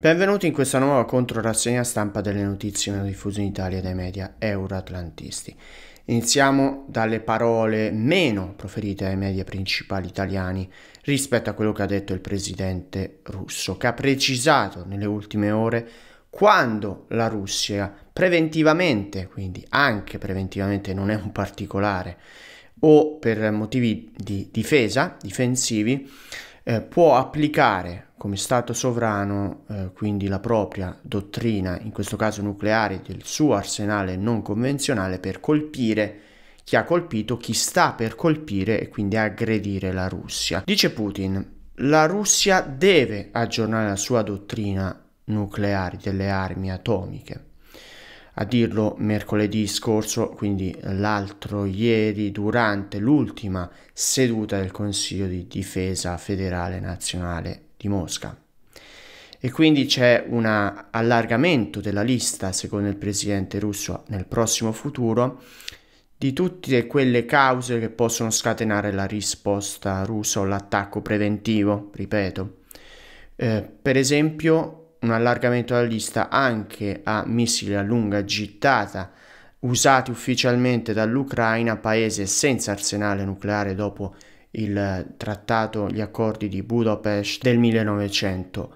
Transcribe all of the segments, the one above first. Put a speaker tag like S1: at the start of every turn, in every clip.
S1: Benvenuti in questa nuova controrassegna stampa delle notizie meno diffuse in Italia dai media euroatlantisti. Iniziamo dalle parole meno proferite ai media principali italiani rispetto a quello che ha detto il presidente russo, che ha precisato nelle ultime ore quando la Russia preventivamente, quindi anche preventivamente non è un particolare, o per motivi di difesa, difensivi, eh, può applicare come Stato sovrano eh, quindi la propria dottrina, in questo caso nucleare, del suo arsenale non convenzionale per colpire chi ha colpito, chi sta per colpire e quindi aggredire la Russia. Dice Putin, la Russia deve aggiornare la sua dottrina nucleare delle armi atomiche a dirlo mercoledì scorso, quindi l'altro ieri, durante l'ultima seduta del Consiglio di Difesa Federale Nazionale di Mosca. E quindi c'è un allargamento della lista, secondo il presidente russo, nel prossimo futuro, di tutte quelle cause che possono scatenare la risposta russa o l'attacco preventivo, ripeto. Eh, per esempio un allargamento della lista anche a missili a lunga gittata usati ufficialmente dall'Ucraina, paese senza arsenale nucleare dopo il trattato, gli accordi di Budapest del 1900.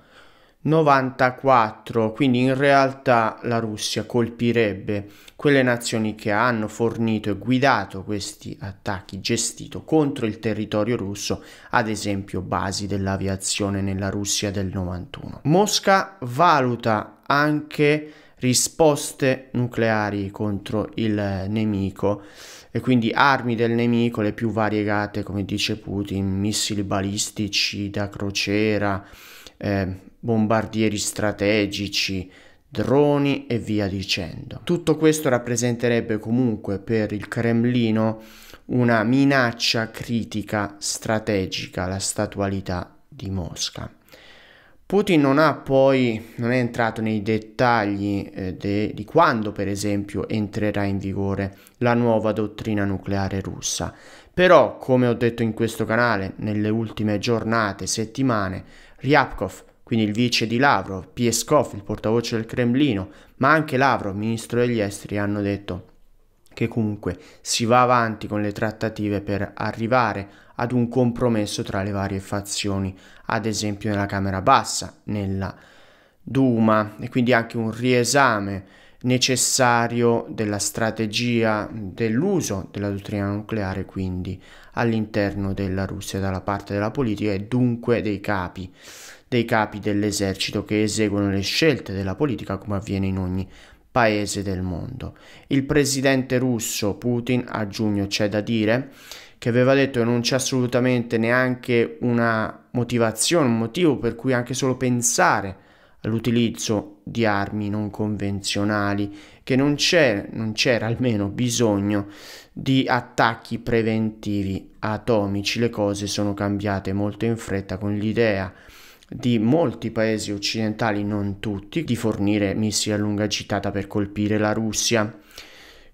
S1: 94, quindi in realtà la Russia colpirebbe quelle nazioni che hanno fornito e guidato questi attacchi gestito contro il territorio russo, ad esempio basi dell'aviazione nella Russia del 91. Mosca valuta anche risposte nucleari contro il nemico e quindi armi del nemico le più variegate come dice Putin, missili balistici da crociera, eh, bombardieri strategici, droni e via dicendo. Tutto questo rappresenterebbe comunque per il Cremlino una minaccia critica strategica alla statualità di Mosca. Putin non ha poi, non è entrato nei dettagli eh, de, di quando per esempio entrerà in vigore la nuova dottrina nucleare russa, però come ho detto in questo canale nelle ultime giornate, settimane, Ryabkov quindi il vice di Lavrov, Pieskov, il portavoce del Cremlino, ma anche Lavrov, ministro degli esteri, hanno detto che comunque si va avanti con le trattative per arrivare ad un compromesso tra le varie fazioni, ad esempio nella Camera Bassa, nella Duma e quindi anche un riesame necessario della strategia dell'uso della dottrina nucleare quindi all'interno della Russia dalla parte della politica e dunque dei capi dei capi dell'esercito che eseguono le scelte della politica come avviene in ogni paese del mondo. Il presidente russo Putin a giugno c'è da dire che aveva detto che non c'è assolutamente neanche una motivazione, un motivo per cui anche solo pensare all'utilizzo di armi non convenzionali, che non, c'era almeno bisogno di attacchi preventivi atomici. Le cose sono cambiate molto in fretta con l'idea di molti paesi occidentali, non tutti, di fornire missili a lunga gittata per colpire la Russia.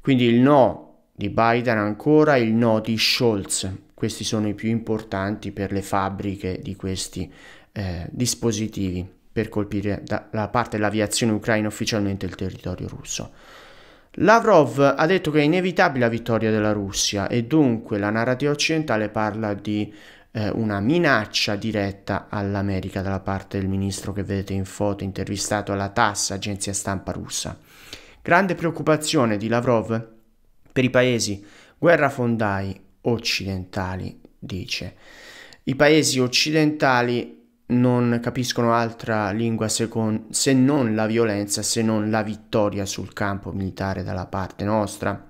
S1: Quindi il no di Biden ancora, il no di Scholz. Questi sono i più importanti per le fabbriche di questi eh, dispositivi per colpire dalla parte dell'aviazione ucraina ufficialmente il territorio russo. Lavrov ha detto che è inevitabile la vittoria della Russia e dunque la narrativa occidentale parla di eh, una minaccia diretta all'America dalla parte del ministro che vedete in foto intervistato alla TASS, agenzia stampa russa. Grande preoccupazione di Lavrov per i paesi guerrafondai occidentali, dice. I paesi occidentali non capiscono altra lingua se non la violenza, se non la vittoria sul campo militare dalla parte nostra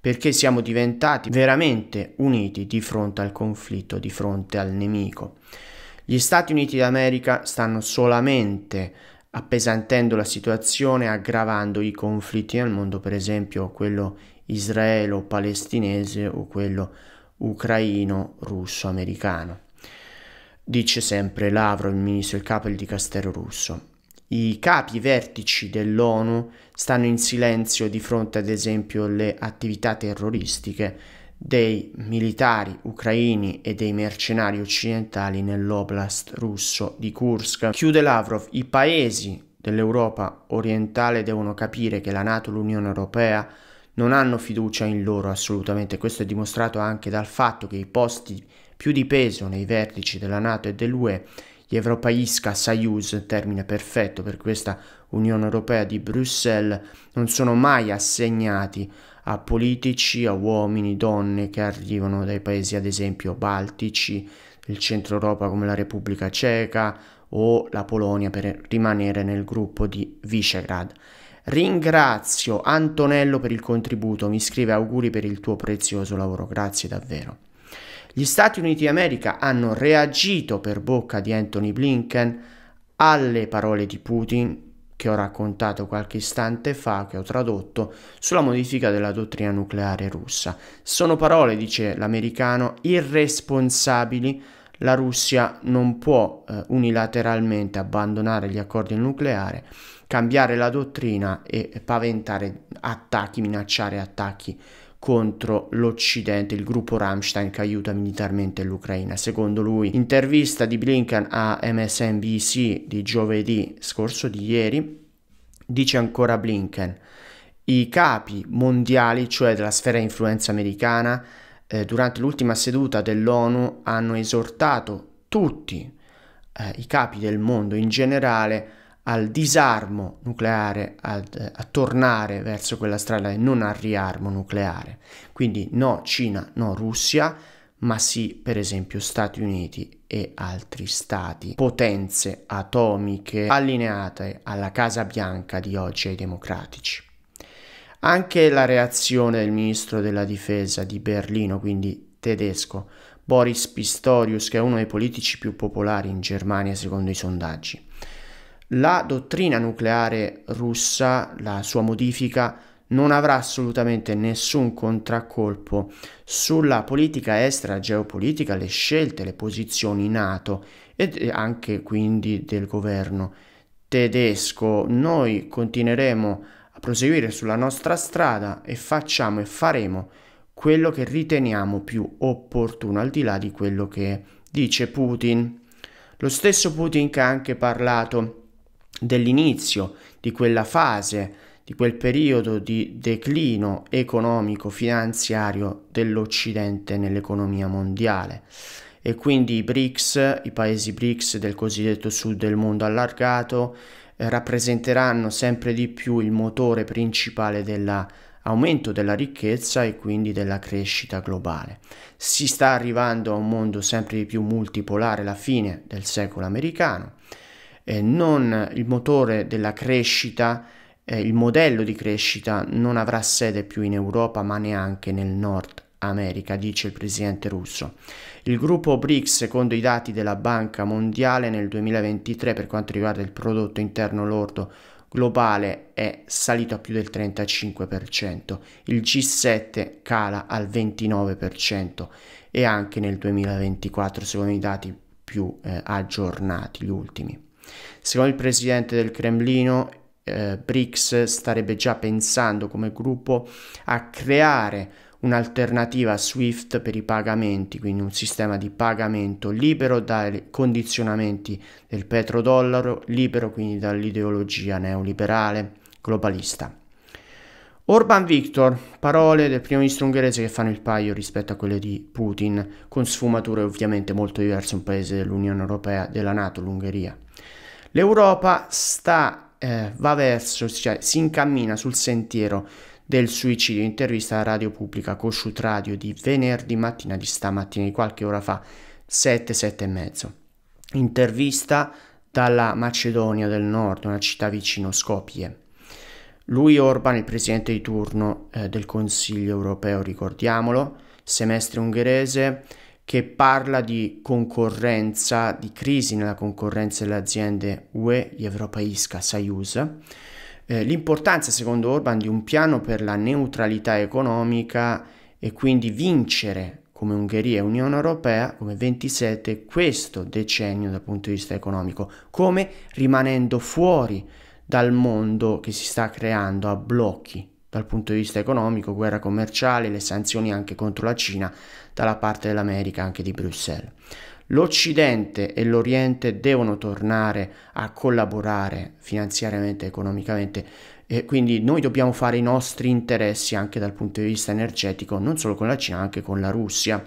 S1: perché siamo diventati veramente uniti di fronte al conflitto, di fronte al nemico. Gli Stati Uniti d'America stanno solamente appesantendo la situazione, aggravando i conflitti nel mondo, per esempio quello israelo-palestinese o quello ucraino-russo-americano. Dice sempre Lavrov, il ministro, il capo del dicastero russo i capi vertici dell'ONU stanno in silenzio di fronte ad esempio alle attività terroristiche dei militari ucraini e dei mercenari occidentali nell'oblast russo di Kursk. Chiude Lavrov, i paesi dell'Europa orientale devono capire che la Nato e l'Unione Europea non hanno fiducia in loro assolutamente, questo è dimostrato anche dal fatto che i posti più di peso nei vertici della Nato e dell'UE Европейска Союз, termine perfetto per questa Unione Europea di Bruxelles, non sono mai assegnati a politici, a uomini, donne che arrivano dai paesi ad esempio baltici, del centro Europa come la Repubblica Ceca o la Polonia per rimanere nel gruppo di Visegrad. Ringrazio Antonello per il contributo, mi scrive auguri per il tuo prezioso lavoro, grazie davvero. Gli Stati Uniti d'America hanno reagito per bocca di Anthony Blinken alle parole di Putin che ho raccontato qualche istante fa, che ho tradotto, sulla modifica della dottrina nucleare russa. Sono parole, dice l'americano, irresponsabili. La Russia non può eh, unilateralmente abbandonare gli accordi nucleari, cambiare la dottrina e paventare attacchi, minacciare attacchi contro l'Occidente, il gruppo Rammstein che aiuta militarmente l'Ucraina. Secondo lui, intervista di Blinken a MSNBC di giovedì scorso, di ieri, dice ancora Blinken, i capi mondiali, cioè della sfera influenza americana, eh, durante l'ultima seduta dell'ONU hanno esortato tutti eh, i capi del mondo in generale al disarmo nucleare, a, a tornare verso quella strada e non al riarmo nucleare. Quindi no Cina, no Russia, ma sì per esempio Stati Uniti e altri stati, potenze atomiche allineate alla Casa Bianca di oggi ai democratici. Anche la reazione del ministro della difesa di Berlino, quindi tedesco, Boris Pistorius, che è uno dei politici più popolari in Germania secondo i sondaggi, la dottrina nucleare russa, la sua modifica, non avrà assolutamente nessun contraccolpo sulla politica estera, geopolitica, le scelte, le posizioni NATO e anche quindi del governo tedesco. Noi continueremo a proseguire sulla nostra strada e facciamo e faremo quello che riteniamo più opportuno al di là di quello che dice Putin. Lo stesso Putin che ha anche parlato dell'inizio di quella fase, di quel periodo di declino economico-finanziario dell'Occidente nell'economia mondiale. E quindi i BRICS, i paesi BRICS del cosiddetto sud del mondo allargato, eh, rappresenteranno sempre di più il motore principale dell'aumento della ricchezza e quindi della crescita globale. Si sta arrivando a un mondo sempre di più multipolare la fine del secolo americano eh, non il motore della crescita, eh, il modello di crescita non avrà sede più in Europa ma neanche nel Nord America, dice il presidente russo. Il gruppo BRICS, secondo i dati della Banca Mondiale, nel 2023 per quanto riguarda il prodotto interno lordo globale è salito a più del 35%, il G7 cala al 29% e anche nel 2024 secondo i dati più eh, aggiornati, gli ultimi. Secondo il presidente del Cremlino, eh, BRICS starebbe già pensando come gruppo a creare un'alternativa a SWIFT per i pagamenti, quindi un sistema di pagamento libero dai condizionamenti del petrodollaro, libero quindi dall'ideologia neoliberale globalista. Orban Victor, parole del primo ministro ungherese che fanno il paio rispetto a quelle di Putin, con sfumature ovviamente molto diverse un paese dell'Unione Europea, della Nato, l'Ungheria. L'Europa sta, eh, va verso, cioè si incammina sul sentiero del suicidio, intervista alla radio pubblica Kossuth Radio di venerdì mattina di stamattina, di qualche ora fa, 7, 7 e mezzo. Intervista dalla Macedonia del Nord, una città vicino Skopje. Lui Orban, il presidente di turno eh, del Consiglio europeo, ricordiamolo, semestre ungherese, che parla di concorrenza, di crisi nella concorrenza delle aziende UE, Europa Isca, eh, l'importanza secondo Orban di un piano per la neutralità economica e quindi vincere come Ungheria e Unione Europea, come 27, questo decennio dal punto di vista economico, come rimanendo fuori dal mondo che si sta creando a blocchi dal punto di vista economico, guerra commerciale, le sanzioni anche contro la Cina dalla parte dell'America, anche di Bruxelles. L'Occidente e l'Oriente devono tornare a collaborare finanziariamente, economicamente e quindi noi dobbiamo fare i nostri interessi anche dal punto di vista energetico, non solo con la Cina, anche con la Russia.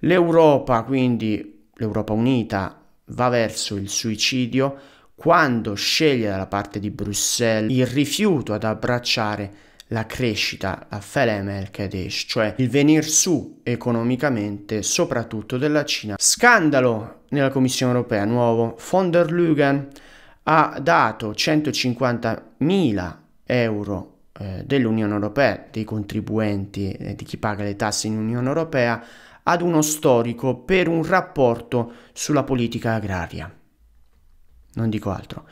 S1: L'Europa, quindi l'Europa unita, va verso il suicidio quando sceglie dalla parte di Bruxelles il rifiuto ad abbracciare la crescita, la felemelkedesh, cioè il venir su economicamente, soprattutto della Cina. Scandalo nella Commissione europea, nuovo, von der Lugen ha dato 150.000 euro eh, dell'Unione Europea, dei contribuenti, eh, di chi paga le tasse in Unione Europea, ad uno storico per un rapporto sulla politica agraria non dico altro.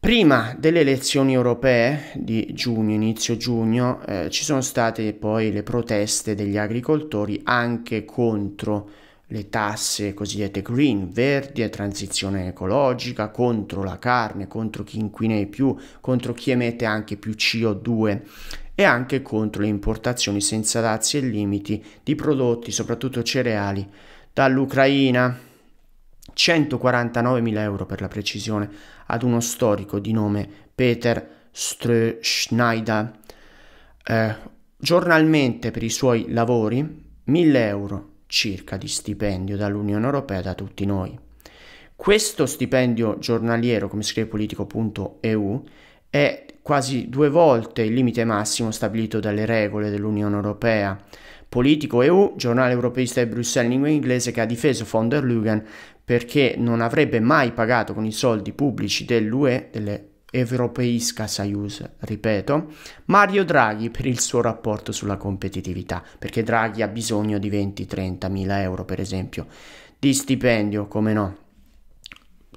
S1: Prima delle elezioni europee di giugno, inizio giugno, eh, ci sono state poi le proteste degli agricoltori anche contro le tasse cosiddette green, verdi e transizione ecologica, contro la carne, contro chi inquina di più, contro chi emette anche più CO2 e anche contro le importazioni senza dazi e limiti di prodotti, soprattutto cereali, dall'Ucraina. 149.000 euro per la precisione, ad uno storico di nome Peter Stroh-Schneider. Eh, giornalmente per i suoi lavori 1.000 euro circa di stipendio dall'Unione Europea da tutti noi. Questo stipendio giornaliero, come scrive politico.eu, è quasi due volte il limite massimo stabilito dalle regole dell'Unione Europea. Politico EU, giornale europeista di Bruxelles in lingua inglese che ha difeso von der Lugan perché non avrebbe mai pagato con i soldi pubblici dell'UE, delle Europeisca Saius, ripeto, Mario Draghi per il suo rapporto sulla competitività, perché Draghi ha bisogno di 20-30 mila euro per esempio di stipendio, come no.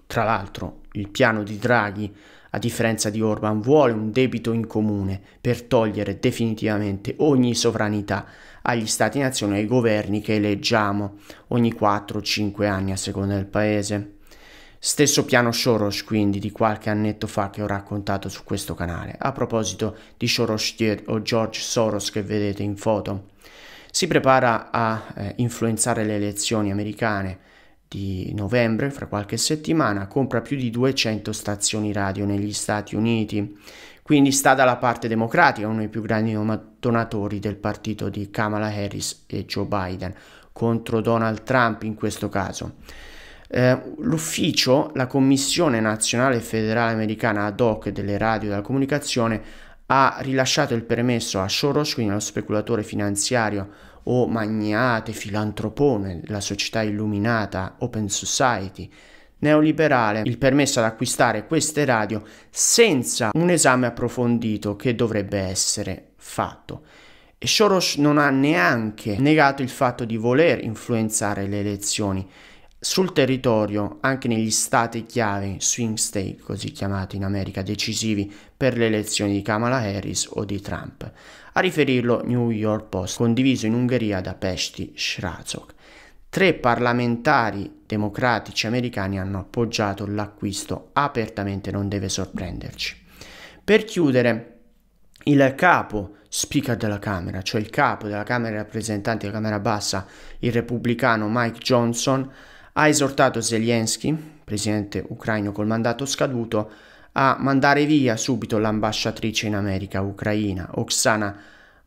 S1: Tra l'altro il piano di Draghi, a differenza di Orban, vuole un debito in comune per togliere definitivamente ogni sovranità agli stati-nazione e ai governi che eleggiamo ogni 4-5 anni a seconda del paese. Stesso piano Soros quindi di qualche annetto fa che ho raccontato su questo canale. A proposito di Soros o George Soros che vedete in foto, si prepara a eh, influenzare le elezioni americane di novembre, fra qualche settimana, compra più di 200 stazioni radio negli Stati Uniti. Quindi sta dalla parte democratica, uno dei più grandi donatori del partito di Kamala Harris e Joe Biden, contro Donald Trump in questo caso. Eh, l'ufficio, la Commissione Nazionale Federale Americana ad hoc delle radio e della comunicazione, ha rilasciato il permesso a Soros, quindi allo speculatore finanziario o Magnate, Filantropone, la società illuminata, Open Society, neoliberale il permesso ad acquistare queste radio senza un esame approfondito che dovrebbe essere fatto. E Soros non ha neanche negato il fatto di voler influenzare le elezioni sul territorio, anche negli stati chiave, swing state così chiamati in America, decisivi per le elezioni di Kamala Harris o di Trump a riferirlo New York Post, condiviso in Ungheria da Pesti Shrazok. Tre parlamentari democratici americani hanno appoggiato l'acquisto, apertamente non deve sorprenderci. Per chiudere, il capo speaker della Camera, cioè il capo della Camera dei rappresentanti della Camera bassa, il repubblicano Mike Johnson, ha esortato Zelensky, presidente ucraino col mandato scaduto, a mandare via subito l'ambasciatrice in America ucraina Oksana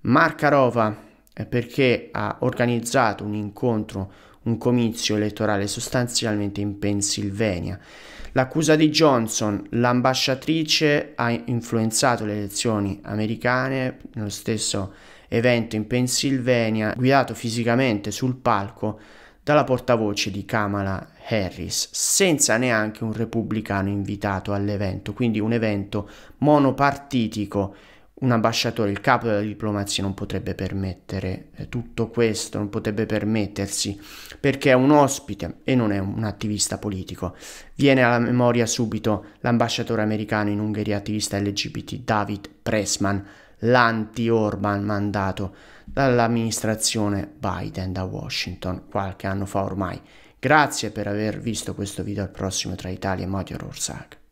S1: Markarova eh, perché ha organizzato un incontro, un comizio elettorale sostanzialmente in Pennsylvania. L'accusa di Johnson, l'ambasciatrice ha influenzato le elezioni americane nello stesso evento in Pennsylvania, guidato fisicamente sul palco dalla portavoce di Kamala Harris, senza neanche un repubblicano invitato all'evento, quindi un evento monopartitico. Un ambasciatore, il capo della diplomazia non potrebbe permettere eh, tutto questo, non potrebbe permettersi, perché è un ospite e non è un attivista politico. Viene alla memoria subito l'ambasciatore americano in Ungheria attivista LGBT David Pressman, l'anti-Orban mandato dall'amministrazione Biden da Washington qualche anno fa ormai. Grazie per aver visto questo video, al prossimo tra Italia e Mario Rorsac.